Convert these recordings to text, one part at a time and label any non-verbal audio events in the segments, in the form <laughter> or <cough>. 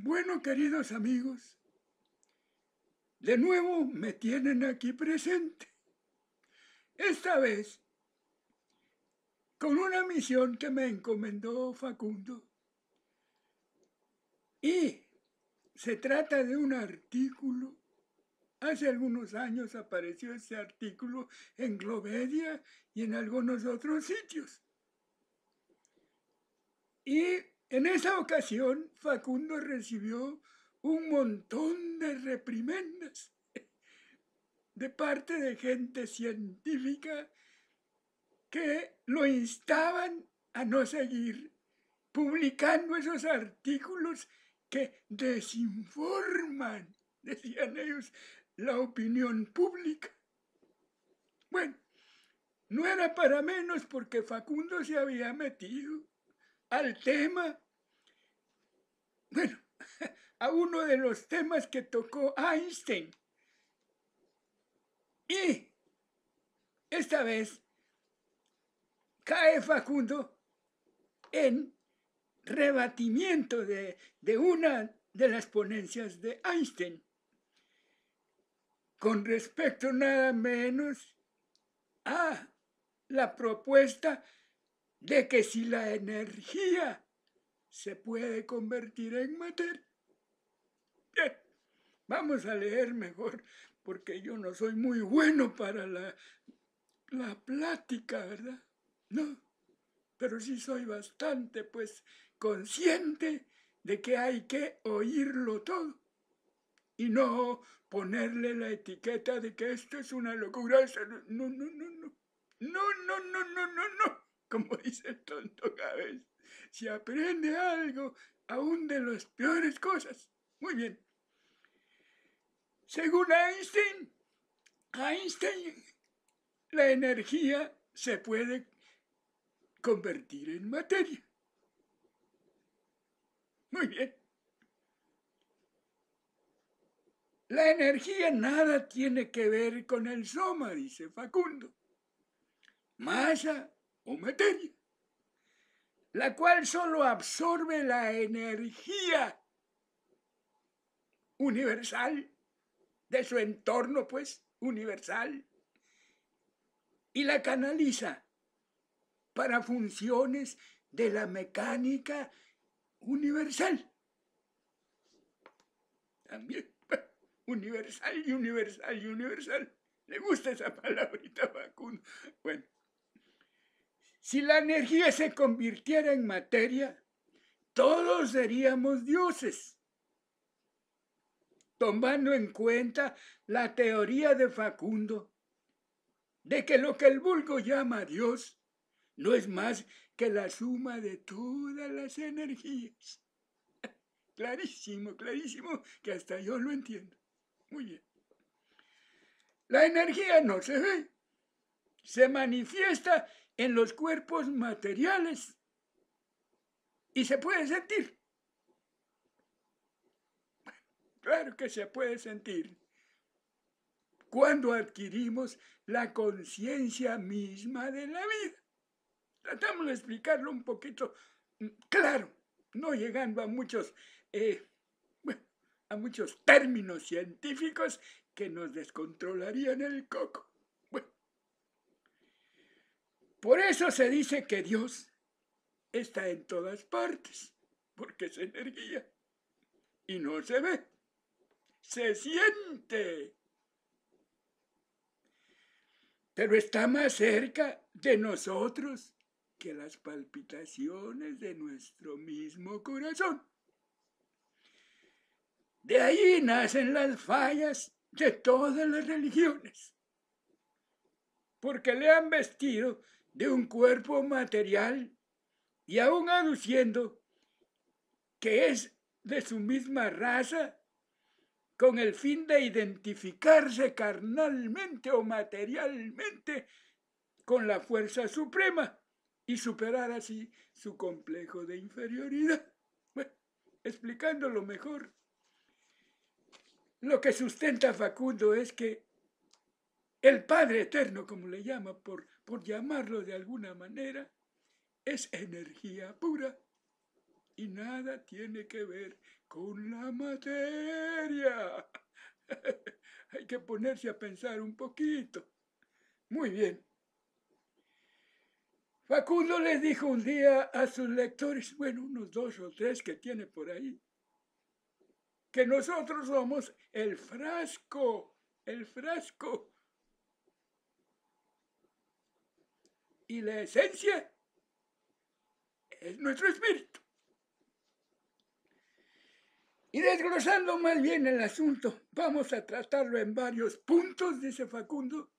Bueno, queridos amigos, de nuevo me tienen aquí presente. Esta vez con una misión que me encomendó Facundo. Y se trata de un artículo. Hace algunos años apareció este artículo en Globedia y en algunos otros sitios. Y en esa ocasión, Facundo recibió un montón de reprimendas de parte de gente científica que lo instaban a no seguir publicando esos artículos que desinforman, decían ellos, la opinión pública. Bueno, no era para menos porque Facundo se había metido al tema, bueno, <laughs> a uno de los temas que tocó Einstein. Y esta vez cae Facundo en rebatimiento de, de una de las ponencias de Einstein con respecto nada menos a la propuesta de que si la energía se puede convertir en materia, vamos a leer mejor, porque yo no soy muy bueno para la, la plática, ¿verdad? No, pero sí soy bastante, pues, consciente de que hay que oírlo todo y no ponerle la etiqueta de que esto es una locura. No, no, no, no, no, no, no, no, no, no como dice el tonto Gávez, se aprende algo aún de las peores cosas. Muy bien. Según Einstein, Einstein, la energía se puede convertir en materia. Muy bien. La energía nada tiene que ver con el soma, dice Facundo. Masa o materia, la cual solo absorbe la energía universal de su entorno, pues, universal, y la canaliza para funciones de la mecánica universal. También, pues, universal y universal y universal. Le gusta esa palabrita, vacuna, Bueno. Si la energía se convirtiera en materia, todos seríamos dioses. Tomando en cuenta la teoría de Facundo de que lo que el vulgo llama Dios no es más que la suma de todas las energías. <laughs> Clarísimo, clarísimo, que hasta yo lo entiendo. Muy bien. La energía no se ve, se manifiesta en los cuerpos materiales y se puede sentir. Claro que se puede sentir cuando adquirimos la conciencia misma de la vida. Tratamos de explicarlo un poquito claro, no llegando a muchos, eh, a muchos términos científicos que nos descontrolarían el coco. Por eso se dice que Dios está en todas partes, porque es energía y no se ve, se siente, pero está más cerca de nosotros que las palpitaciones de nuestro mismo corazón. De ahí nacen las fallas de todas las religiones, porque le han vestido de un cuerpo material y aún aduciendo que es de su misma raza con el fin de identificarse carnalmente o materialmente con la fuerza suprema y superar así su complejo de inferioridad. Bueno, explicándolo mejor, lo que sustenta Facundo es que el Padre Eterno, como le llama, por, por llamarlo de alguna manera, es energía pura y nada tiene que ver con la materia. <laughs> Hay que ponerse a pensar un poquito. Muy bien. Facundo les dijo un día a sus lectores, bueno, unos dos o tres que tiene por ahí, que nosotros somos el frasco, el frasco y la esencia es nuestro espíritu. Y desglosando más bien el asunto, vamos a tratarlo en varios puntos, dice Facundo.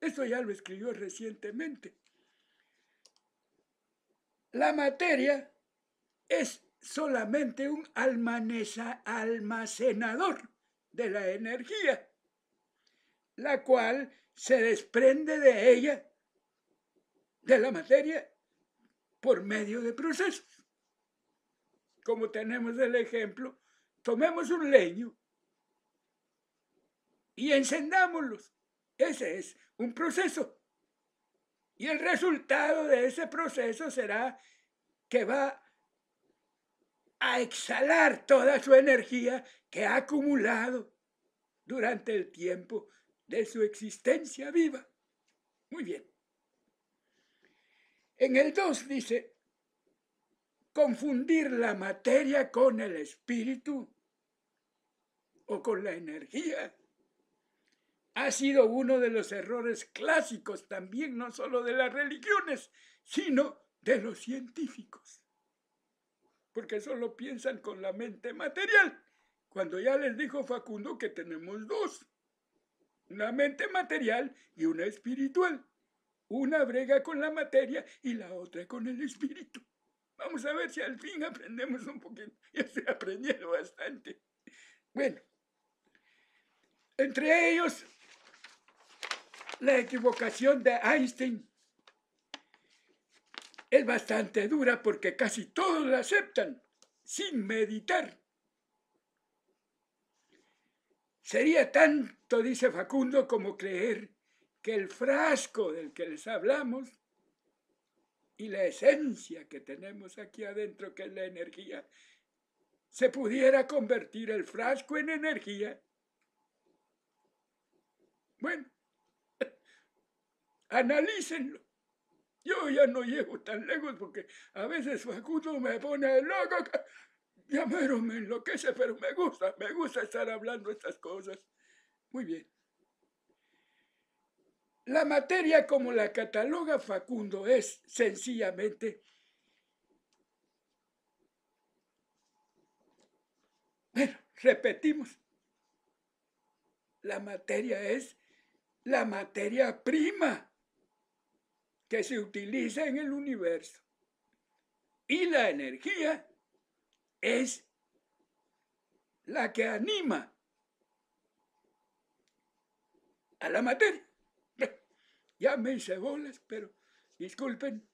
Esto ya lo escribió recientemente. La materia es solamente un almacenador de la energía, la cual se desprende de ella de la materia por medio de procesos. Como tenemos el ejemplo, tomemos un leño y encendámoslo Ese es un proceso. Y el resultado de ese proceso será que va a exhalar toda su energía que ha acumulado durante el tiempo de su existencia viva. Muy bien. En el 2 dice, confundir la materia con el espíritu o con la energía. Ha sido uno de los errores clásicos también, no solo de las religiones, sino de los científicos. Porque solo piensan con la mente material, cuando ya les dijo Facundo que tenemos dos, una mente material y una espiritual. Una brega con la materia y la otra con el espíritu. Vamos a ver si al fin aprendemos un poquito. <laughs> Ya estoy aprendiendo bastante. Bueno, entre ellos la equivocación de Einstein es bastante dura porque casi todos la aceptan sin meditar. Sería tanto, dice Facundo, como creer que el frasco del que les hablamos y la esencia que tenemos aquí adentro, que es la energía, se pudiera convertir el frasco en energía. Bueno, <laughs> analícenlo. Yo ya no llego tan lejos porque a veces Facundo me pone loco. Ya me enloquece, pero me gusta, me gusta estar hablando estas cosas. Muy bien. La materia como la cataloga Facundo es sencillamente Bueno, repetimos. La materia es la materia prima que se utiliza en el universo. Y la energía es la que anima a la materia. Ya me hice bolas, pero disculpen,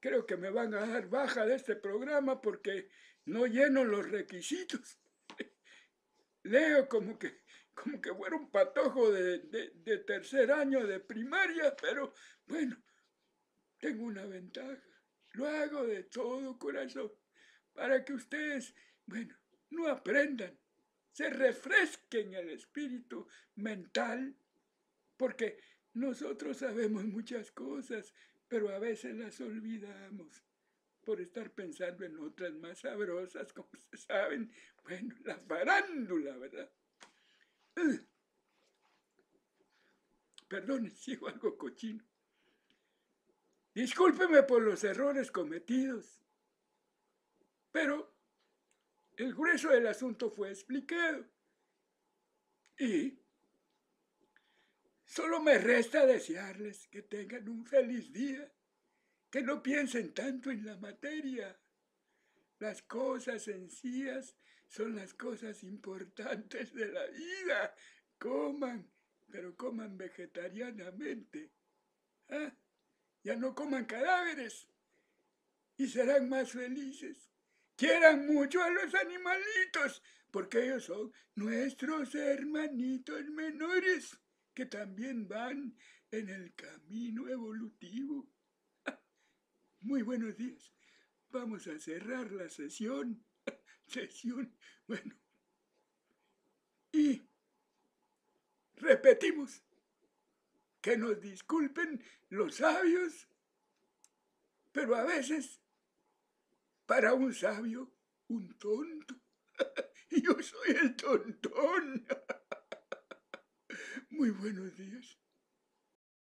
creo que me van a dar baja de este programa porque no lleno los requisitos. <laughs> Leo como que, como que fuera un patojo de, de, de tercer año de primaria, pero bueno, tengo una ventaja. Lo hago de todo corazón para que ustedes, bueno, no aprendan, se refresquen el espíritu mental, porque nosotros sabemos muchas cosas, pero a veces las olvidamos por estar pensando en otras más sabrosas, como se saben, bueno, la farándula, ¿verdad? Perdón, <laughs> sigo algo cochino. Discúlpeme por los errores cometidos, pero el grueso del asunto fue explicado y Solo me resta desearles que tengan un feliz día, que no piensen tanto en la materia. Las cosas sencillas son las cosas importantes de la vida. Coman, pero coman vegetarianamente. ¿ah? Ya no coman cadáveres y serán más felices. Quieran mucho a los animalitos, porque ellos son nuestros hermanitos menores que también van en el camino evolutivo. <laughs> Muy buenos días. Vamos a cerrar la sesión. <laughs> Sesión, bueno. Y repetimos que nos disculpen los sabios, pero a veces, para un sabio, un tonto. <laughs> Yo soy el tontón. Muy buenos días.